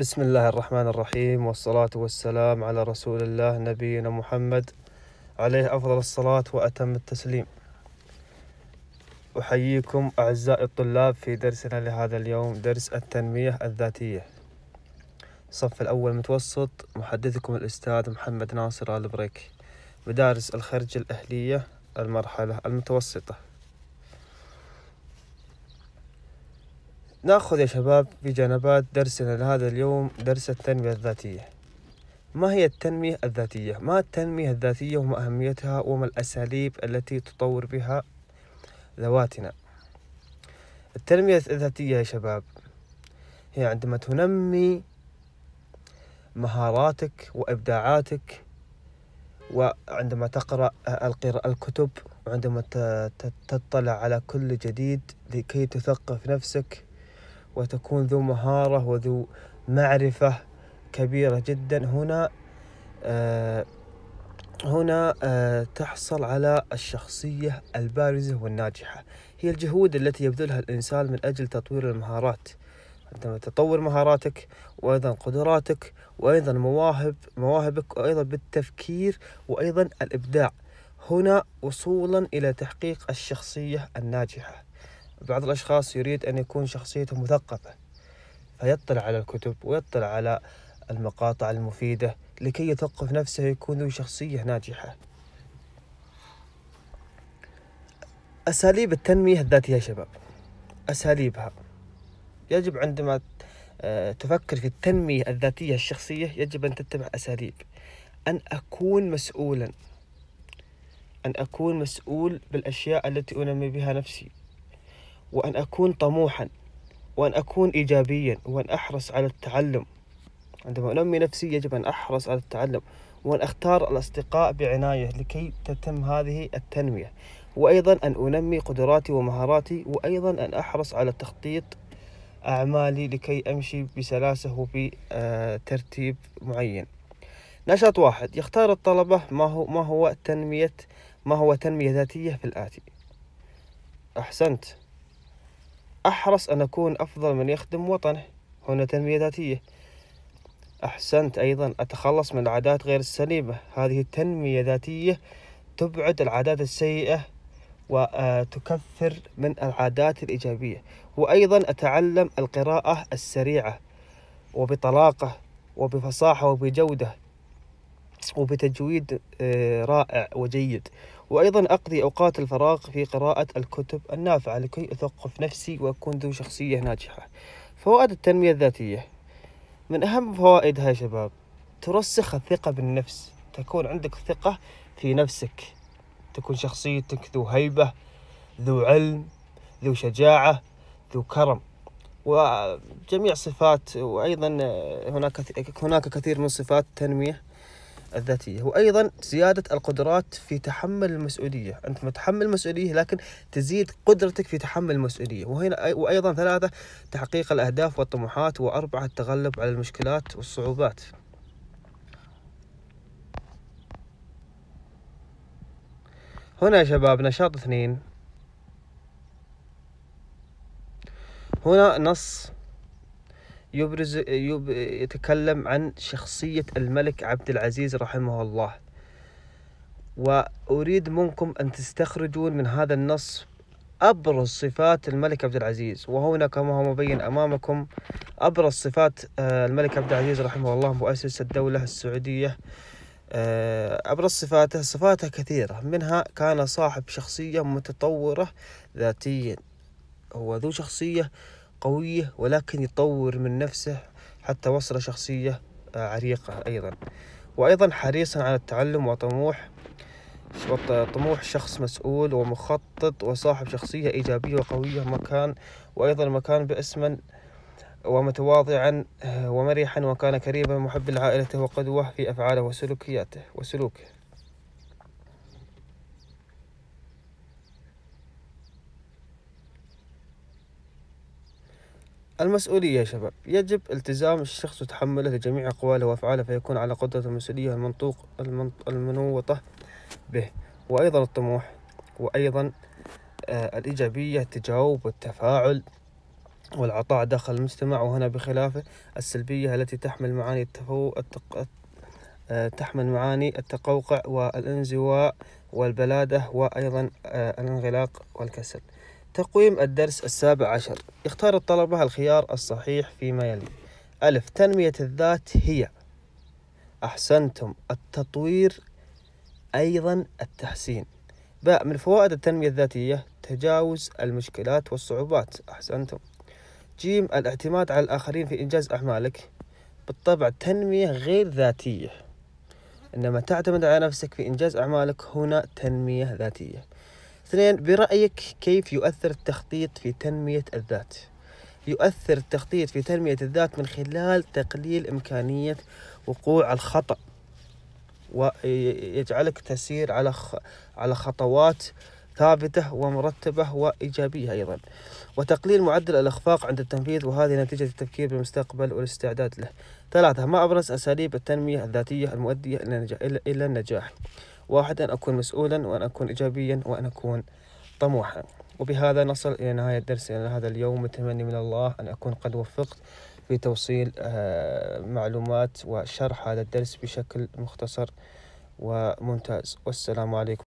بسم الله الرحمن الرحيم والصلاة والسلام على رسول الله نبينا محمد عليه أفضل الصلاة وأتم التسليم أحييكم أعزائي الطلاب في درسنا لهذا اليوم درس التنمية الذاتية صف الأول متوسط محدثكم الأستاذ محمد ناصر البريك مدارس الخرج الأهلية المرحلة المتوسطة ناخذ يا شباب بجنبات درسنا لهذا اليوم درس التنمية الذاتية ما هي التنمية الذاتية؟ ما التنمية الذاتية وما أهميتها وما الأساليب التي تطور بها ذواتنا التنمية الذاتية يا شباب هي عندما تنمي مهاراتك وإبداعاتك وعندما تقرأ الكتب وعندما تطلع على كل جديد لكي تثقف نفسك وتكون ذو مهارة وذو معرفة كبيرة جدا هنا آه، هنا آه، تحصل على الشخصية البارزة والناجحة هي الجهود التي يبذلها الإنسان من أجل تطوير المهارات عندما تطور مهاراتك وأيضا قدراتك وأيضا مواهب مواهبك وأيضا بالتفكير وأيضا الإبداع هنا وصولا إلى تحقيق الشخصية الناجحة بعض الأشخاص يريد أن يكون شخصيته مثقفة فيطلع على الكتب ويطلع على المقاطع المفيدة لكي يثقف نفسه يكون ذو شخصية ناجحة أساليب التنمية الذاتية يا شباب أساليبها يجب عندما آه، تفكر في التنمية الذاتية الشخصية يجب أن تتبع أساليب أن أكون مسؤولا أن أكون مسؤول بالأشياء التي أنمي بها نفسي وأن أكون طموحا وأن أكون إيجابيا وأن أحرص على التعلم عندما أنمي نفسي يجب أن أحرص على التعلم وأن أختار الأصدقاء بعناية لكي تتم هذه التنمية وأيضا أن أنمي قدراتي ومهاراتي وأيضا أن أحرص على تخطيط أعمالي لكي أمشي بسلاسة وبترتيب آه، معين نشاط واحد يختار الطلبة ما هو ما هو تنمية ما هو تنمية ذاتية في الآتي أحسنت أحرص أن أكون أفضل من يخدم وطنه هنا تنمية ذاتية أحسنت أيضا أتخلص من العادات غير السليمة هذه التنمية ذاتية تبعد العادات السيئة وتكثر من العادات الإيجابية وأيضا أتعلم القراءة السريعة وبطلاقة وبفصاحة وبجودة وبتجويد آه، رائع وجيد وأيضا أقضي أوقات الفراغ في قراءة الكتب النافعة لكي أثقف نفسي وأكون ذو شخصية ناجحة فوائد التنمية الذاتية من أهم فوائدها يا شباب ترسخ الثقة بالنفس تكون عندك ثقة في نفسك تكون شخصيتك ذو هيبة ذو علم ذو شجاعة ذو كرم وجميع صفات وأيضا هناك هناك كثير من صفات التنمية الذاتية وأيضا زيادة القدرات في تحمل المسؤولية أنت متحمل المسؤولية لكن تزيد قدرتك في تحمل المسؤولية وهنا وأيضا ثلاثة تحقيق الأهداف والطموحات وأربعة التغلب على المشكلات والصعوبات هنا يا شباب نشاط اثنين هنا نص يبرز يب يتكلم عن شخصية الملك عبد العزيز رحمه الله وأريد منكم أن تستخرجون من هذا النص أبرز صفات الملك عبد العزيز وهنا كما هو مبين أمامكم أبرز صفات آه، الملك عبد العزيز رحمه الله مؤسس الدولة السعودية آه، أبرز صفاته صفاته كثيرة منها كان صاحب شخصية متطورة ذاتيا هو ذو شخصية قوية ولكن يطور من نفسه حتى وصل شخصية آه، عريقة أيضا وأيضا حريصا على التعلم وطموح طموح شخص مسؤول ومخطط وصاحب شخصية إيجابية وقوية مكان وأيضا مكان باسما ومتواضعا آه، ومرحا وكان كريما محب لعائلته وقدوة في أفعاله وسلوكياته وسلوكه المسؤولية يا شباب يجب التزام الشخص وتحمله لجميع أقواله وأفعاله فيكون على قدرة المسؤولية المنطوق المنوطة به وأيضا الطموح وأيضا آه، الإيجابية التجاوب والتفاعل والعطاء داخل المجتمع وهنا بخلافه السلبية التي تحمل معاني التفو... التق... آه، تحمل معاني التقوقع والانزواء والبلادة وأيضا آه، الانغلاق والكسل تقويم الدرس السابع عشر يختار الطلبة الخيار الصحيح فيما يلي ألف تنمية الذات هي أحسنتم التطوير أيضا التحسين باء من فوائد التنمية الذاتية تجاوز المشكلات والصعوبات أحسنتم جيم الاعتماد على الآخرين في إنجاز أعمالك بالطبع تنمية غير ذاتية إنما تعتمد على نفسك في إنجاز أعمالك هنا تنمية ذاتية اثنين برأيك كيف يؤثر التخطيط في تنمية الذات؟ يؤثر التخطيط في تنمية الذات من خلال تقليل إمكانية وقوع الخطأ ويجعلك تسير على على خطوات ثابتة ومرتبة وإيجابية أيضا وتقليل معدل الإخفاق عند التنفيذ وهذه نتيجة التفكير بالمستقبل والاستعداد له ثلاثة ما أبرز أساليب التنمية الذاتية المؤدية إلى النجاح واحد أن أكون مسؤولا وأن أكون إيجابيا وأن أكون طموحا وبهذا نصل إلى نهاية درسنا هذا اليوم متمني من الله أن أكون قد وفقت في توصيل آه، معلومات وشرح هذا الدرس بشكل مختصر وممتاز والسلام عليكم